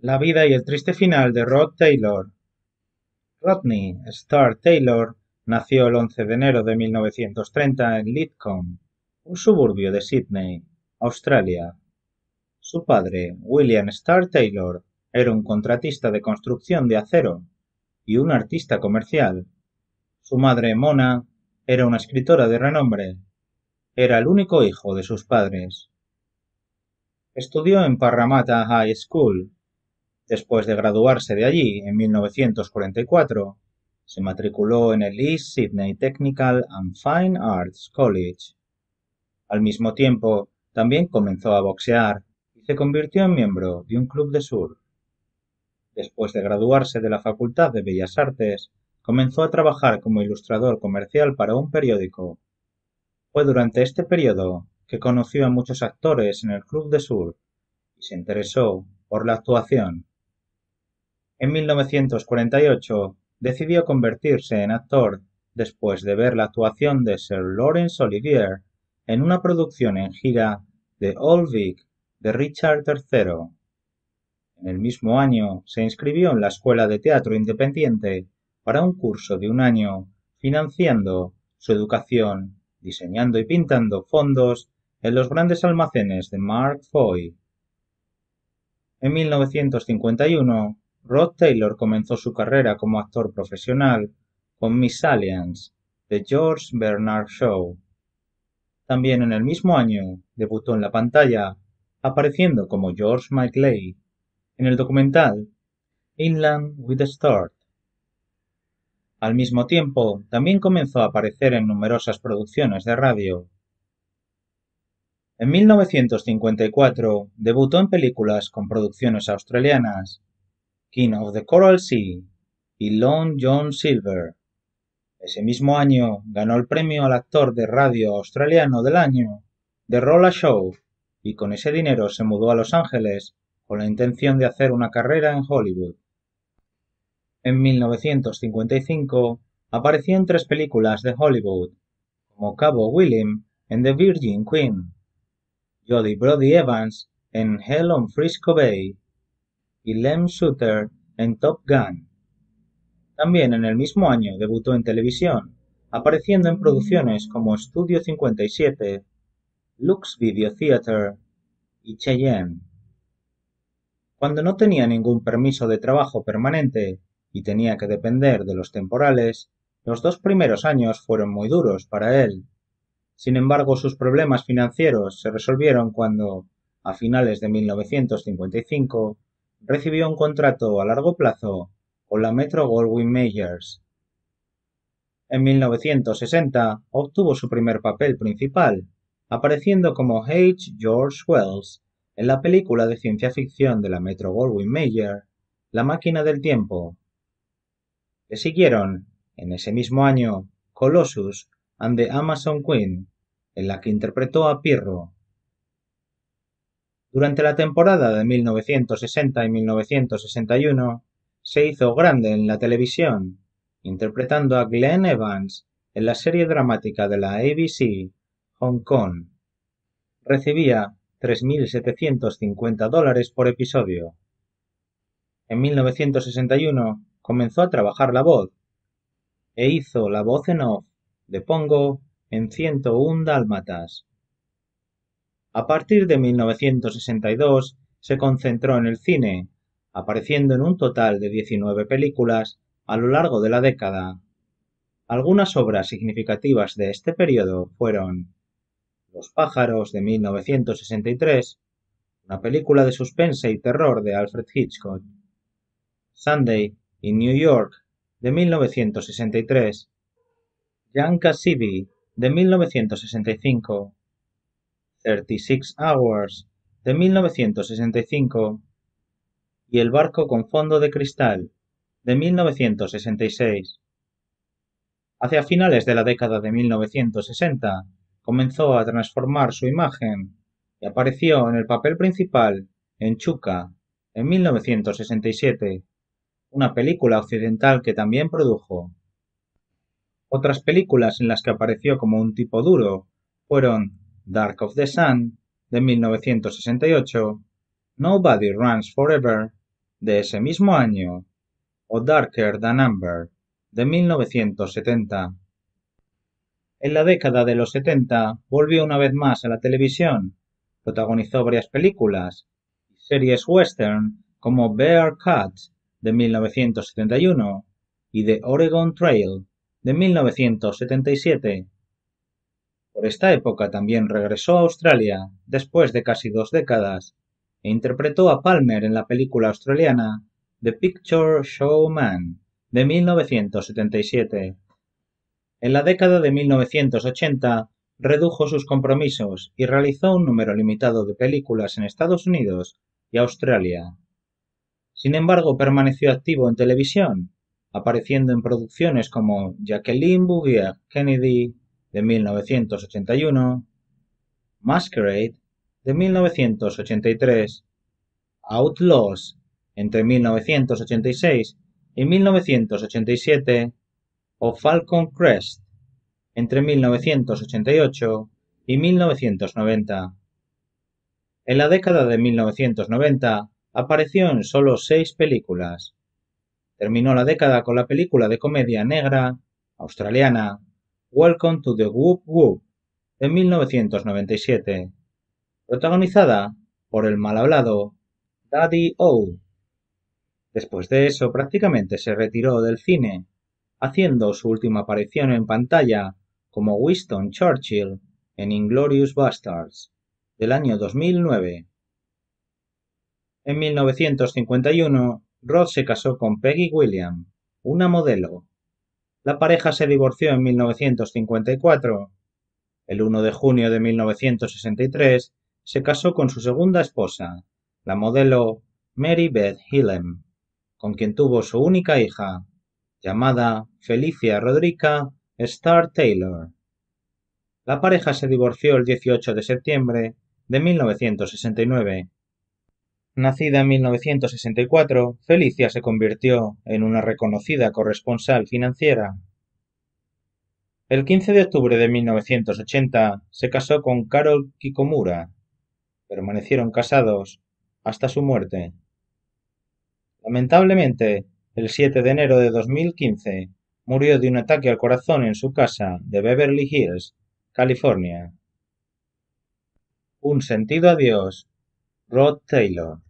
La vida y el triste final de Rod Taylor. Rodney Starr Taylor nació el 11 de enero de 1930 en Lidcombe, un suburbio de Sydney, Australia. Su padre, William Starr Taylor, era un contratista de construcción de acero y un artista comercial. Su madre, Mona, era una escritora de renombre. Era el único hijo de sus padres. Estudió en Parramatta High School Después de graduarse de allí en 1944, se matriculó en el East Sydney Technical and Fine Arts College. Al mismo tiempo, también comenzó a boxear y se convirtió en miembro de un club de sur. Después de graduarse de la Facultad de Bellas Artes, comenzó a trabajar como ilustrador comercial para un periódico. Fue durante este periodo que conoció a muchos actores en el club de sur y se interesó por la actuación. En 1948 decidió convertirse en actor después de ver la actuación de Sir Laurence Olivier en una producción en gira de Old Vic de Richard III. En el mismo año se inscribió en la Escuela de Teatro Independiente para un curso de un año, financiando su educación, diseñando y pintando fondos en los grandes almacenes de Mark Foy. En 1951 Rod Taylor comenzó su carrera como actor profesional con Miss Alliance, de George Bernard Shaw. También en el mismo año debutó en la pantalla, apareciendo como George Lay en el documental Inland with a Start. Al mismo tiempo, también comenzó a aparecer en numerosas producciones de radio. En 1954 debutó en películas con producciones australianas King of the Coral Sea y Lone John Silver. Ese mismo año ganó el premio al actor de radio australiano del año, The Rolla Show, y con ese dinero se mudó a Los Ángeles con la intención de hacer una carrera en Hollywood. En 1955 apareció en tres películas de Hollywood, como Cabo William en The Virgin Queen, Jodie Brody Evans en Hell on Frisco Bay y Lem Suter en Top Gun. También en el mismo año debutó en televisión, apareciendo en producciones como Studio 57, Lux Video Theater y Cheyenne. Cuando no tenía ningún permiso de trabajo permanente y tenía que depender de los temporales, los dos primeros años fueron muy duros para él. Sin embargo, sus problemas financieros se resolvieron cuando, a finales de 1955, recibió un contrato a largo plazo con la Metro Goldwyn Mayers. En 1960 obtuvo su primer papel principal, apareciendo como H. George Wells en la película de ciencia ficción de la Metro Goldwyn Mayer, La máquina del tiempo. Le siguieron, en ese mismo año, Colossus and the Amazon Queen, en la que interpretó a Pirro. Durante la temporada de 1960 y 1961 se hizo grande en la televisión, interpretando a Glenn Evans en la serie dramática de la ABC, Hong Kong. Recibía 3.750 dólares por episodio. En 1961 comenzó a trabajar la voz e hizo la voz en off de Pongo en 101 Dálmatas. A partir de 1962 se concentró en el cine, apareciendo en un total de 19 películas a lo largo de la década. Algunas obras significativas de este periodo fueron Los pájaros de 1963, una película de suspense y terror de Alfred Hitchcock, Sunday in New York de 1963, Young Cassidy de 1965, 36 Hours de 1965 y El barco con fondo de cristal de 1966. Hacia finales de la década de 1960 comenzó a transformar su imagen y apareció en el papel principal en Chuca en 1967, una película occidental que también produjo. Otras películas en las que apareció como un tipo duro fueron Dark of the Sun, de 1968, Nobody Runs Forever, de ese mismo año, o Darker Than Amber, de 1970. En la década de los 70 volvió una vez más a la televisión, protagonizó varias películas, y series western como Bear Cat, de 1971, y The Oregon Trail, de 1977 por esta época también regresó a Australia, después de casi dos décadas, e interpretó a Palmer en la película australiana The Picture Showman, de 1977. En la década de 1980 redujo sus compromisos y realizó un número limitado de películas en Estados Unidos y Australia. Sin embargo, permaneció activo en televisión, apareciendo en producciones como Jacqueline Bouvier Kennedy, de 1981, Masquerade de 1983, Outlaws entre 1986 y 1987 o Falcon Crest entre 1988 y 1990. En la década de 1990 apareció en solo seis películas. Terminó la década con la película de comedia negra australiana Welcome to the Whoop Whoop de 1997, protagonizada por el mal hablado Daddy O. Después de eso prácticamente se retiró del cine, haciendo su última aparición en pantalla como Winston Churchill en Inglorious Bastards del año 2009. En 1951, Rod se casó con Peggy William, una modelo, la pareja se divorció en 1954. El 1 de junio de 1963 se casó con su segunda esposa, la modelo Mary Beth Hillem, con quien tuvo su única hija, llamada Felicia Rodrica Star Taylor. La pareja se divorció el 18 de septiembre de 1969 Nacida en 1964, Felicia se convirtió en una reconocida corresponsal financiera. El 15 de octubre de 1980 se casó con Carol Kikomura. Permanecieron casados hasta su muerte. Lamentablemente, el 7 de enero de 2015 murió de un ataque al corazón en su casa de Beverly Hills, California. Un sentido adiós, Rod Taylor.